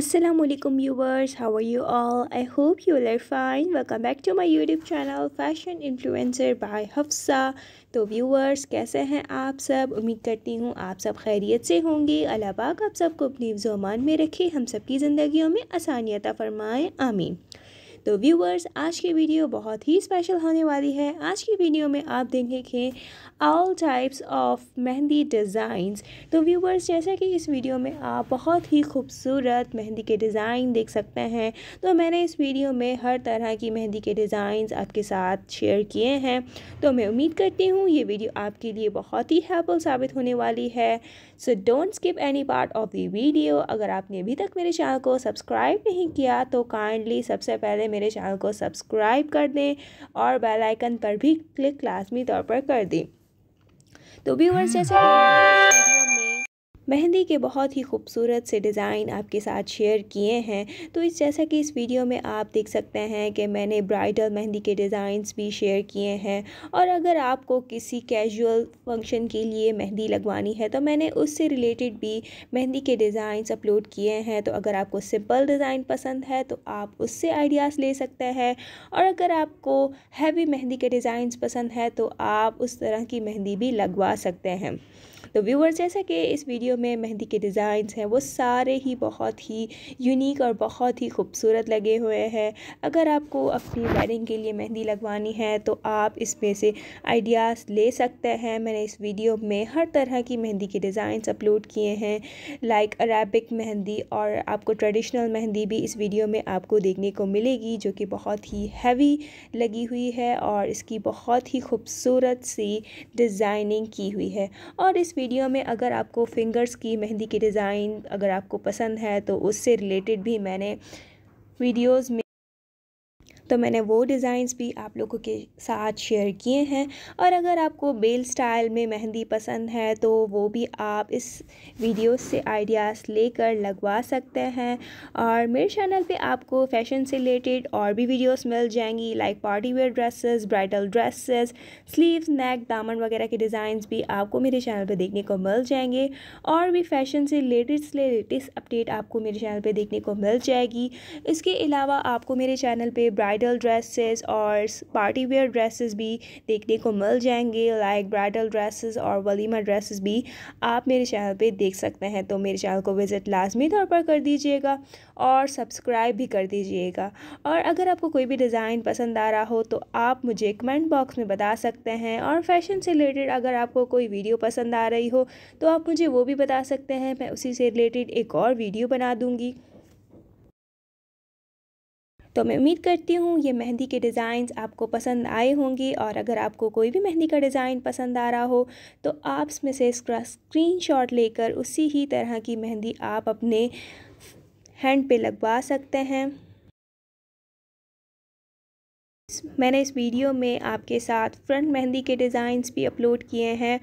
Aslam viewers how are you all I hope you लर fine welcome back to my YouTube channel fashion influencer by Hafsa तो viewers कैसे हैं आप सब उम्मीद करती हूँ आप सब खैरियत से होंगे अल्लाह आप सबको अपनी जुमान में रखें हम सब की ज़िंदगियों में आसानियत फरमाएँ आमीन तो व्यूवर्स आज की वीडियो बहुत ही स्पेशल होने वाली है आज की वीडियो में आप देखेंगे all types of mehndi designs तो व्यूवर्स जैसा कि इस वीडियो में आप बहुत ही खूबसूरत मेहंदी के डिज़ाइन देख सकते हैं तो मैंने इस वीडियो में हर तरह की मेहंदी के डिज़ाइंस आपके साथ शेयर किए हैं तो मैं उम्मीद करती हूँ ये वीडियो आपके लिए बहुत ही हेल्पफुल साबित होने वाली है so don't skip any part of the video अगर आपने अभी तक मेरे चैनल को सब्सक्राइब नहीं किया तो काइंडली सबसे पहले मेरे चैनल को सब्सक्राइब कर दें और बेल आइकन पर भी क्लिक लाजमी तौर पर कर दें तो व्यूवर्स हम्म। जैसे मेहंदी के बहुत ही खूबसूरत से डिज़ाइन आपके साथ शेयर किए हैं तो इस जैसा कि इस वीडियो में आप देख सकते हैं कि मैंने ब्राइडल मेहंदी के डिज़ाइंस भी शेयर किए हैं और अगर आपको किसी कैजुअल फंक्शन के लिए मेहंदी लगवानी है तो मैंने उससे रिलेटेड भी मेहंदी के डिज़ाइंस अपलोड किए हैं तो अगर आपको सिंपल डिज़ाइन पसंद है तो आप उससे आइडियाज़ ले सकते हैं और अगर आपको हैवी मेहंदी के डिज़ाइंस पसंद है तो आप उस तरह की मेहंदी भी लगवा सकते हैं तो व्यूवर्स जैसा कि इस वीडियो में मेहंदी के डिज़ाइन हैं वो सारे ही बहुत ही यूनिक और बहुत ही खूबसूरत लगे हुए हैं अगर आपको अपनी वेडिंग के लिए मेहंदी लगवानी है तो आप इसमें से आइडियाज़ ले सकते हैं मैंने इस वीडियो में हर तरह की मेहंदी के डिज़ाइंस अपलोड किए हैं लाइक अरेबिक मेहंदी और आपको ट्रेडिशनल मेहंदी भी इस वीडियो में आपको देखने को मिलेगी जो कि बहुत ही हैवी लगी हुई है और इसकी बहुत ही खूबसूरत सी डिज़ाइनिंग की हुई है और इस वीडियो में अगर आपको फिंगर्स की मेहंदी की डिज़ाइन अगर आपको पसंद है तो उससे रिलेटेड भी मैंने वीडियोस में तो मैंने वो डिज़ाइंस भी आप लोगों के साथ शेयर किए हैं और अगर आपको बेल स्टाइल में मेहंदी पसंद है तो वो भी आप इस वीडियो से आइडियाज़ लेकर लगवा सकते हैं और मेरे चैनल पे आपको फैशन से रिलेटेड और भी वीडियोस मिल जाएंगी like party wear dresses bridal dresses sleeves neck दामन वगैरह के डिज़ाइंस भी आपको मेरे चैनल पर देखने को मिल जाएंगे और भी फैशन से रिलेटेड से लेटेस्ट अपडेट आपको मेरे चैनल पर देखने को मिल जाएगी इसके अलावा आपको मेरे चैनल पर ब्राइड ब्राइडल ड्रेसेस और पार्टी वेयर ड्रेसेस भी देखने को मिल जाएंगे लाइक ब्राइडल ड्रेसेस और वलीमा ड्रेसेस भी आप मेरे चैनल पे देख सकते हैं तो मेरे चैनल को विज़िट लाजमी तौर पर कर दीजिएगा और सब्सक्राइब भी कर दीजिएगा और अगर आपको कोई भी डिज़ाइन पसंद आ रहा हो तो आप मुझे कमेंट बॉक्स में बता सकते हैं और फैशन से रिलेटेड अगर आपको कोई वीडियो पसंद आ रही हो तो आप मुझे वो भी बता सकते हैं मैं उसी से रिलेटेड एक और वीडियो बना दूँगी तो मैं उम्मीद करती हूँ ये मेहंदी के डिज़ाइंस आपको पसंद आए होंगे और अगर आपको कोई भी मेहंदी का डिज़ाइन पसंद आ रहा हो तो आप इसमें से इसका शॉट लेकर उसी ही तरह की मेहंदी आप अपने हैंड पे लगवा सकते हैं मैंने इस वीडियो में आपके साथ फ्रंट मेहंदी के डिज़ाइंस भी अपलोड किए हैं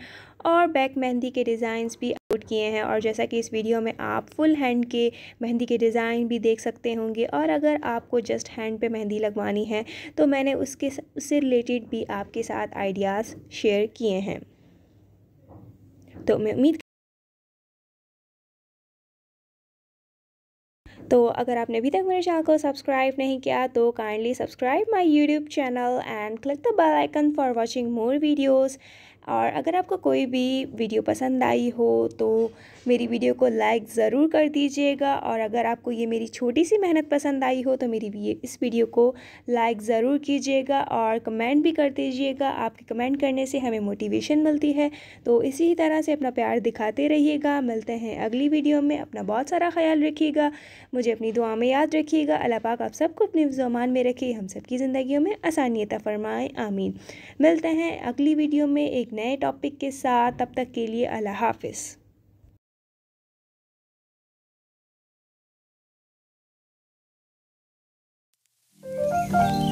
और बैक मेहंदी के डिज़ाइंस भी इनपुट किए हैं और जैसा कि इस वीडियो में आप फुल हैंड के मेहंदी के डिज़ाइन भी देख सकते होंगे और अगर आपको जस्ट हैंड पे मेहंदी लगवानी है तो मैंने उसके उससे रिलेटेड भी आपके साथ आइडियाज़ शेयर किए हैं तो मैं उम्मीद तो अगर आपने अभी तक मेरे चैनल को सब्सक्राइब नहीं किया तो kindly subscribe my YouTube channel and click the bell icon for watching more videos और अगर आपको कोई भी वीडियो पसंद आई हो तो मेरी वीडियो को लाइक ज़रूर कर दीजिएगा और अगर आपको ये मेरी छोटी सी मेहनत पसंद आई हो तो मेरी ये इस वीडियो को लाइक ज़रूर कीजिएगा और कमेंट भी कर दीजिएगा आपके कमेंट करने से हमें मोटिवेशन मिलती है तो इसी तरह से अपना प्यार दिखाते रहिएगा मिलते हैं अगली वीडियो में अपना बहुत सारा ख्याल रखिएगा मुझे अपनी दुआ में याद रखिएगा अल्लाह पाक आप सबको अपने जमान में रखिए हम सबकी ज़िंदगी में आसानियत फरमाएँ आमीन मिलते हैं अगली वीडियो में एक नए टॉपिक के साथ तब तक के लिए अल्लाह हाफिज़